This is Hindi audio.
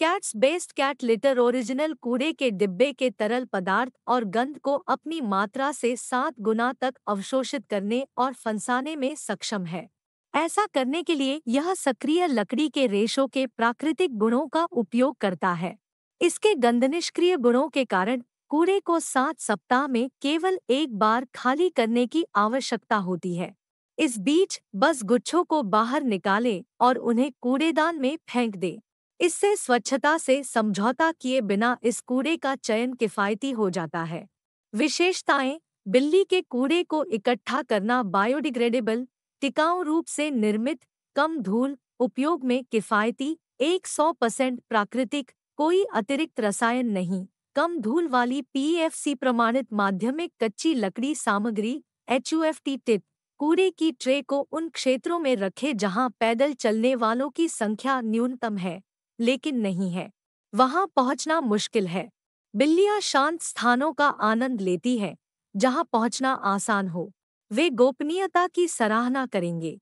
cats based cat litter original कूड़े के डिब्बे के तरल पदार्थ और गंध को अपनी मात्रा से सात गुना तक अवशोषित करने और फंसाने में सक्षम है ऐसा करने के लिए यह सक्रिय लकड़ी के रेशों के प्राकृतिक गुणों का उपयोग करता है इसके गंध निष्क्रिय गुणों के कारण कूड़े को सात सप्ताह में केवल एक बार खाली करने की आवश्यकता होती है इस बीच बस गुच्छों को बाहर निकालें और उन्हें कूड़ेदान में फेंक दें इससे स्वच्छता से समझौता किए बिना इस कूड़े का चयन किफायती हो जाता है विशेषताएं बिल्ली के कूड़े को इकट्ठा करना बायोडिग्रेडेबल टिकाऊ रूप से निर्मित कम धूल उपयोग में किफायती 100 परसेंट प्राकृतिक कोई अतिरिक्त रसायन नहीं कम धूल वाली पीएफसी प्रमाणित माध्यमिक कच्ची लकड़ी सामग्री एच टिप कूड़े की ट्रे को उन क्षेत्रों में रखें जहां पैदल चलने वालों की संख्या न्यूनतम है लेकिन नहीं है वहां पहुंचना मुश्किल है बिल्लियां शांत स्थानों का आनंद लेती हैं जहां पहुंचना आसान हो वे गोपनीयता की सराहना करेंगे